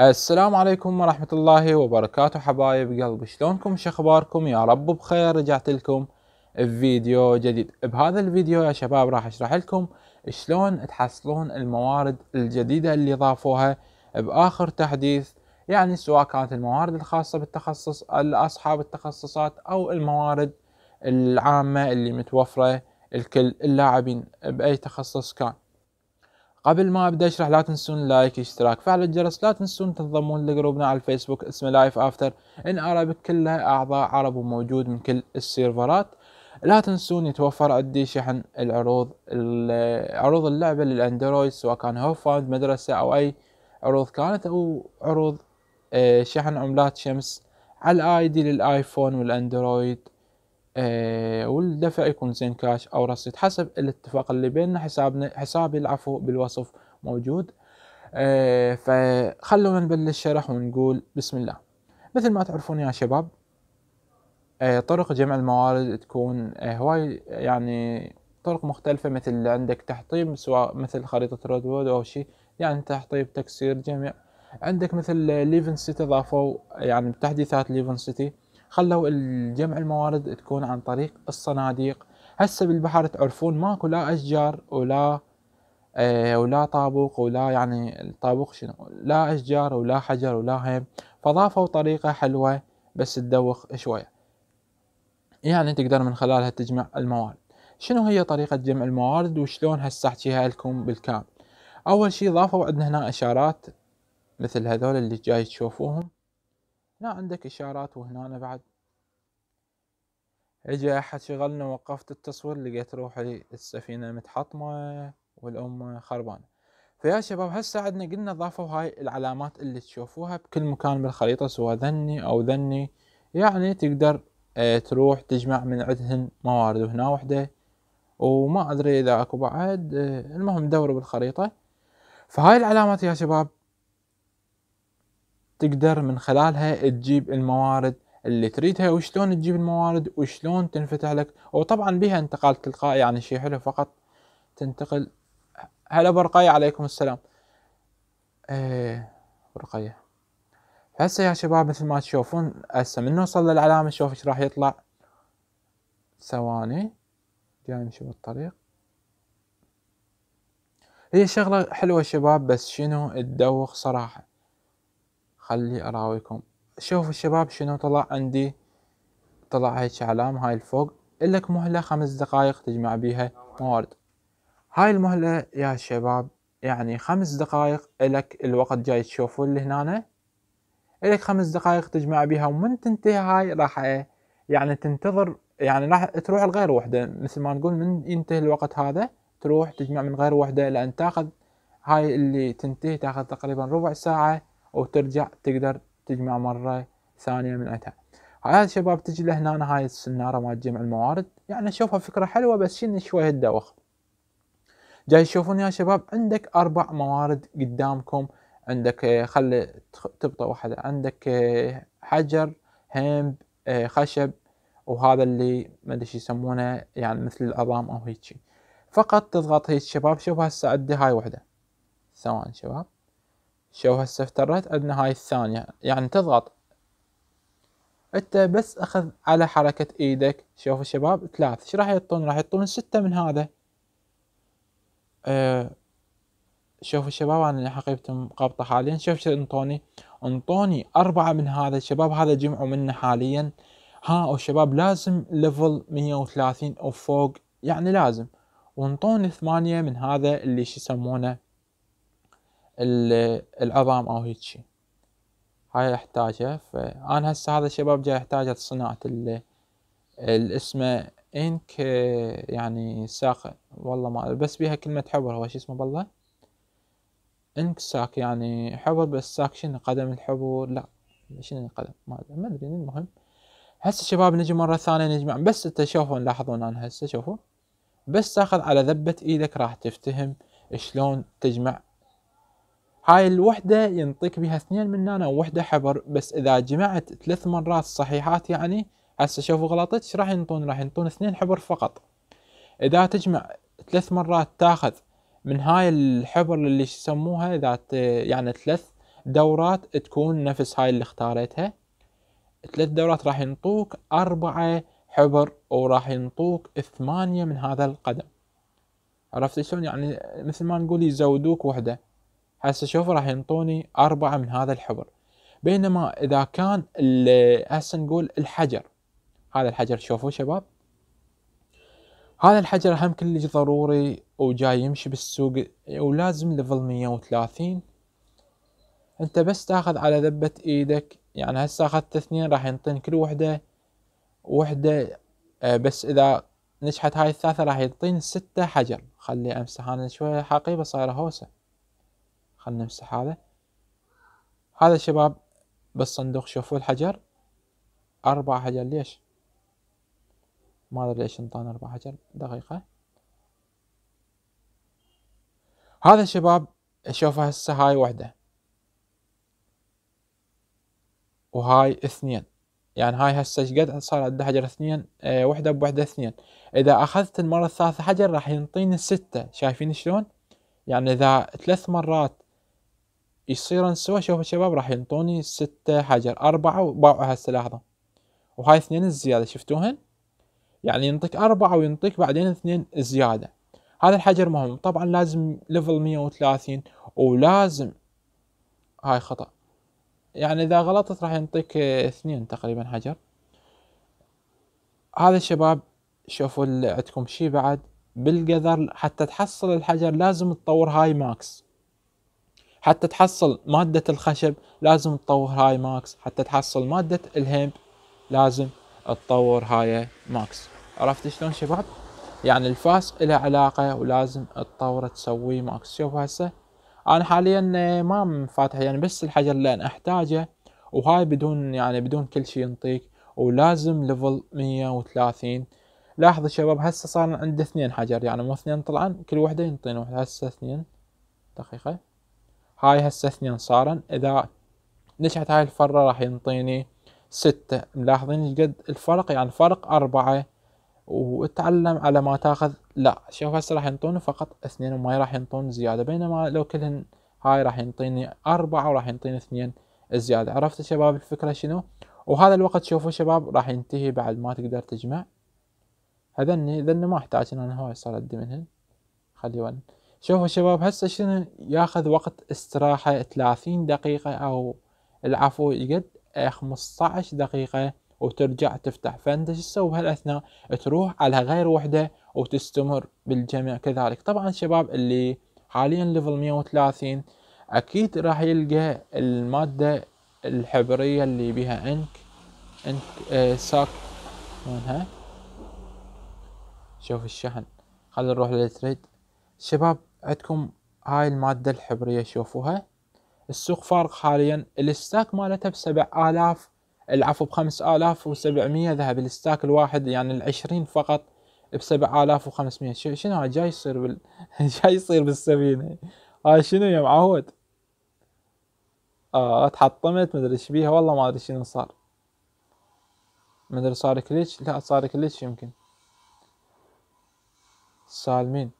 السلام عليكم ورحمة الله وبركاته حبايب قلبي شلونكم شخباركم يا رب بخير رجعت لكم بفيديو جديد بهذا الفيديو يا شباب راح اشرح لكم شلون تحصلون الموارد الجديدة اللي ضافوها باخر تحديث يعني سواء كانت الموارد الخاصة بالتخصص لاصحاب التخصصات او الموارد العامة اللي متوفرة لكل اللاعبين باي تخصص كان قبل ما ابدا اشرح لا تنسون لايك اشتراك فعل الجرس لا تنسون تنضمون لجروبنا على الفيسبوك اسمه لايف افتر ان ارابيك كلها اعضاء عرب وموجود من كل السيرفرات لا تنسون يتوفر عندي شحن العروض عروض اللعبة للأندرويد سواء كان هوفاند مدرسة أو أي عروض كانت أو عروض آه، شحن عملات شمس على الاي دي للآيفون والأندرويد آه، والدفع يكون زين كاش او رصيد حسب الاتفاق اللي بيننا حسابنا حسابي العفو بالوصف موجود آه، فخلونا نبلش شرح ونقول بسم الله مثل ما تعرفون يا شباب آه، طرق جمع الموارد تكون هواي يعني طرق مختلفة مثل اللي عندك تحطيم سواء مثل خريطة رودوود أو شيء يعني تحطيم تكسير جمع عندك مثل ليفن سيتي ضافوا يعني بتحديثات ليفن سيتي خلوا الجمع الموارد تكون عن طريق الصناديق هسه بالبحر تعرفون ماكو لا اشجار ولا أه ولا طابوق ولا يعني الطابوق شنو لا اشجار ولا حجر ولا هم فضافوا طريقه حلوه بس تدوخ شويه يعني تقدر من خلالها تجمع الموارد شنو هي طريقة جمع الموارد وشلون هسه احكيها لكم بالكامل اول شي ضافوا عندنا هنا اشارات مثل هذول اللي جاي تشوفوهم هنا عندك إشارات وهنا بعد اجى احد شغلنا وقفت التصوير لقيت روحي السفينه متحطمه والام خربانه فيا شباب هسه عدنا قلنا ضافوا هاي العلامات اللي تشوفوها بكل مكان بالخريطه سواء ذني او ذني يعني تقدر آه، تروح تجمع من عدهن موارد وهنا وحده وما ادري اذا اكو بعد آه، المهم دوروا بالخريطه فهاي العلامات يا شباب تقدر من خلالها تجيب الموارد اللي تريدها وشلون تجيب الموارد وشلون تنفتح لك وطبعا بها انتقال تلقائي يعني شيء حلو فقط تنتقل هلا برقية عليكم السلام ايه برقية هسه يا شباب مثل ما تشوفون هسه من نوصل للعلامة شوف ايش راح يطلع ثواني جاي نشوف الطريق هي شغلة حلوة شباب بس شنو تدوخ صراحة خلي اراويكم شوف الشباب شنو طلع عندي طلع هيك علام هاي الفوق الك مهلة خمس دقائق تجمع بيها موارد هاي المهلة يا شباب يعني خمس دقائق الك الوقت جاي تشوفوا اللي هنا الك خمس دقائق تجمع بيها ومن تنتهي هاي راح يعني تنتظر يعني راح تروح لغير وحدة مثل ما نقول من ينتهي الوقت هذا تروح تجمع من غير وحدة لأن تاخذ هاي اللي تنتهي تاخذ تقريبا ربع ساعة وترجع تقدر تجمع مرة ثانية من عندها هاي الشباب تجي لهنا هاي السنارة مال جمع الموارد يعني اشوفها فكرة حلوة بس شن شوية دوخ جاي تشوفون يا شباب عندك اربع موارد قدامكم عندك آه، خلي تبطى واحدة عندك آه، حجر هيمب آه، خشب وهذا اللي ما ادري يسمونه يعني مثل العظام او هيجي فقط تضغط هيك شباب شوف هسه عندي هاي وحده ثواني شباب شو هسه افترت عندنا هاي الثانية يعني تضغط انت بس اخذ على حركة ايدك شوف الشباب ثلاث ايش راح يعطون راح يعطون ستة من هذا أه شوفوا الشباب انا حقيبتهم قابطة حاليا شوف شو انطوني انطوني اربعة من هذا الشباب هذا جمعوا منه حاليا ها الشباب لازم ليفل مية وثلاثين او فوق يعني لازم وانطوني ثمانية من هذا اللي شو يسمونه العظام او هيك شي هاي احتاجه فانا هسه هذا الشباب جاي احتاجه صناعة اسمه انك يعني ساق والله ما بس بيها كلمة حبر هو شو اسمه بالله انك ساق يعني حبر بس ساق شنو قدم الحبر لا شنو القدم ما ادري المهم هسه شباب نجي مرة ثانية نجمع بس انت شوفوا لاحظون انا هسه شوفوا بس تاخذ على ذبة ايدك راح تفتهم شلون تجمع هاي الوحدة ينطيك بها اثنين من نانا ووحدة حبر بس إذا جمعت ثلاث مرات صحيحات يعني هسه شوفوا غلطتش راح ينطون راح ينطون اثنين حبر فقط إذا تجمع ثلاث مرات تاخذ من هاي الحبر اللي يسموها اذا يعني ثلاث دورات تكون نفس هاي اللي اختاريتها ثلاث دورات راح ينطوك أربعة حبر وراح ينطوك ثمانية من هذا القدم عرفت شلون يعني مثل ما نقول يزودوك وحده هسه شوف راح ينطوني أربعة من هذا الحبر بينما إذا كان هسه نقول الحجر هذا الحجر شوفوا شباب هذا الحجر هم كلش ضروري وجاي يمشي بالسوق ولازم ليفل 130 انت بس تاخذ على ذبة ايدك يعني هسه اخذت اثنين راح ينطين كل وحدة وحدة آه، بس اذا نجحت هاي الثلاثة راح ينطين ستة حجر خلي امسح انا شوية حقيبة صايرة هوسة خلنا نمسح هذا هذا شباب بالصندوق شوفوا الحجر أربع حجر ليش ما أدري ليش انطانا أربع حجر دقيقة هذا شباب شوفوا هسه هاي وحدة وهاي اثنين يعني هاي هسه قد صار عندها حجر اثنين اه وحدة بوحدة اثنين إذا أخذت المرة الثالثة حجر راح ينطيني ستة شايفين شلون؟ يعني إذا ثلاث مرات يصير نسوى شوف شباب راح ينطوني ستة حجر أربعة وباعوا هالسلاح ذا وهاي اثنين الزيادة شفتوهن يعني ينطيك أربعة وينطيك بعدين اثنين زيادة هذا الحجر مهم طبعا لازم ليفل مية وثلاثين ولازم هاي خطأ يعني إذا غلطت راح ينطيك اثنين تقريبا حجر هذا الشباب شوفوا عندكم شي بعد بالقدر حتى تحصل الحجر لازم تطور هاي ماكس حتى تحصل مادة الخشب لازم تطور هاي ماكس حتى تحصل مادة الهيمب لازم تطور هاي ماكس عرفت شلون شباب يعني الفاس له علاقة ولازم تطور تسوي ماكس شوف هسه انا حاليا ما مفاتح يعني بس الحجر انا احتاجه وهاي بدون يعني بدون كل شيء ينطيك ولازم ليفل 130 لاحظوا شباب هسه صار عندي اثنين حجر يعني مو اثنين طلعن كل وحده ينطينا هسه اثنين دقيقه هاي هسه اثنين صارن اذا نجحت هاي الفرة راح ينطيني ستة ملاحظين قد الفرق يعني الفرق أربعة وتعلم على ما تاخذ لا شوف هسه راح ينطوني فقط اثنين وما راح ينطون زيادة بينما لو كلهن هاي راح ينطيني أربعة وراح ينطيني اثنين زيادة عرفت شباب الفكرة شنو وهذا الوقت شوفوا شباب راح ينتهي بعد ما تقدر تجمع هذني ذني ما احتاج ان انا هواي صار ادي منهن خلي ون شوفوا شباب هسه شنو ياخذ وقت استراحة 30 دقيقة او العفو يقد 15 دقيقة وترجع تفتح فانت شو تسوي بهالاثناء تروح على غير وحدة وتستمر بالجميع كذلك طبعا شباب اللي حاليا ليفل 130 اكيد راح يلقى المادة الحبرية اللي بها انك انك آه ساك وينها شوف الشحن خلينا نروح للتريد شباب عندكم هاي المادة الحبرية شوفوها السوق فارق حاليا الستاك مالتها بسبع آلاف العفو بخمس آلاف وسبعمية ذهب الستاك الواحد يعني العشرين فقط بسبع آلاف وخمسمية شنو هاي جاي يصير بال... جاي يصير بالسفينة هاي شنو يا معود آه تحطمت مدري ايش بيها والله ما ادري شنو صار مدري صار كليتش لا صار كليتش يمكن سالمين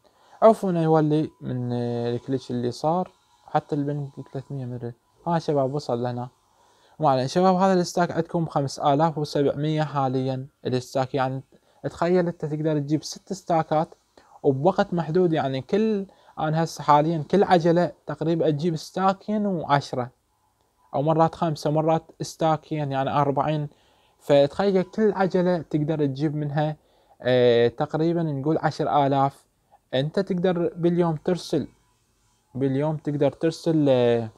عفوا يولي من آه، الكليتش اللي صار حتى البنك 300 مرة ها شباب وصل لهنا ما علينا شباب هذا الستاك عندكم 5700 حاليا الستاك يعني تخيل انت تقدر تجيب ست ستاكات وبوقت محدود يعني كل انا هسه حاليا كل عجله تقريبا تجيب ستاكين وعشرة او مرات خمسه مرات ستاكين يعني أربعين فتخيل كل عجله تقدر تجيب منها آه، تقريبا نقول عشر آلاف انت تقدر باليوم ترسل باليوم تقدر ترسل آه،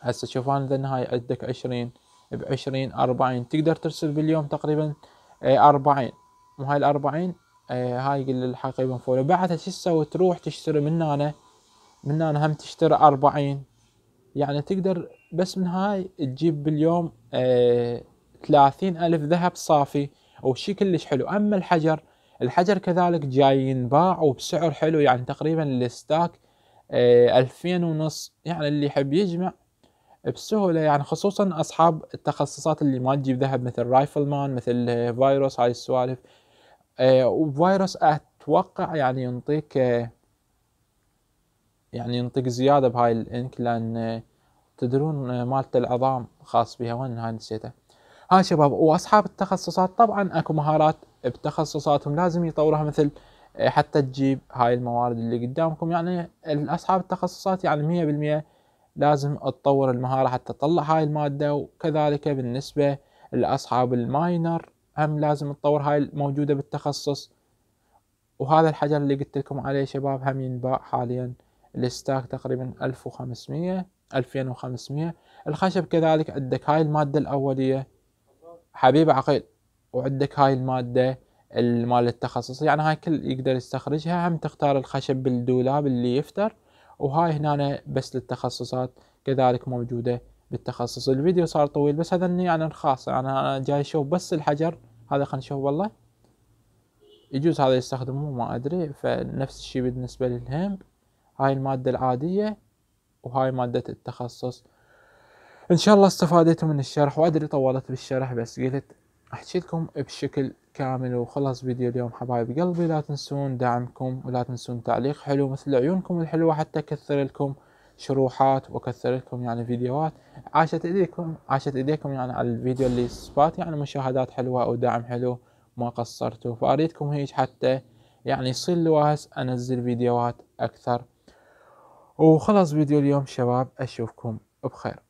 هسه شوف انا اذا هاي عندك عشرين بعشرين اربعين تقدر ترسل باليوم تقريبا آه، اربعين مو هاي الاربعين آه، هاي قل الحقيبة فولو بعدها شو تسوي تروح تشتري من هنا من هنا هم تشتري اربعين يعني تقدر بس من هاي تجيب باليوم ثلاثين الف ذهب صافي وشي كلش حلو اما الحجر الحجر كذلك جاي ينباع وبسعر حلو يعني تقريبا الستاك آه، ألفين ونص يعني اللي يحب يجمع بسهولة يعني خصوصا أصحاب التخصصات اللي ما تجيب ذهب مثل رايفل مان مثل آه، فيروس هاي السوالف آه، وفيروس أتوقع يعني ينطيك يعني ينطيك زيادة بهاي الإنك لأن تدرون مالته العظام خاص بها وين هاي نسيته هاي شباب واصحاب التخصصات طبعا اكو مهارات بتخصصاتهم لازم يطورها مثل آه، حتى تجيب هاي الموارد اللي قدامكم يعني اصحاب التخصصات يعني بالمية لازم تطور المهارة حتى تطلع هاي المادة وكذلك بالنسبة لأصحاب الماينر هم لازم تطور هاي الموجودة بالتخصص وهذا الحجر اللي قلت لكم عليه شباب هم ينباع حاليا الستاك تقريبا 1500 2500 الخشب كذلك عندك هاي المادة الأولية حبيب عقيل وعندك هاي المادة مال التخصص يعني هاي كل يقدر يستخرجها هم تختار الخشب بالدولاب اللي يفتر وهاي هنا بس للتخصصات كذلك موجودة بالتخصص الفيديو صار طويل بس هذا يعني الخاص يعني انا جاي اشوف بس الحجر هذا خلينا نشوف والله يجوز هذا يستخدموه ما ادري فنفس الشيء بالنسبة للهم هاي المادة العادية وهاي مادة التخصص ان شاء الله استفادتوا من الشرح وادري طولت بالشرح بس قلت احكي لكم بشكل كامل وخلص فيديو اليوم حبايب قلبي لا تنسون دعمكم ولا تنسون تعليق حلو مثل عيونكم الحلوة حتى كثر لكم شروحات وكثر لكم يعني فيديوهات عاشت ايديكم عاشت ايديكم يعني على الفيديو اللي صفات يعني مشاهدات حلوة ودعم حلو ما قصرتوا فاريدكم هيج حتى يعني يصير لواهس انزل فيديوهات اكثر وخلص فيديو اليوم شباب اشوفكم بخير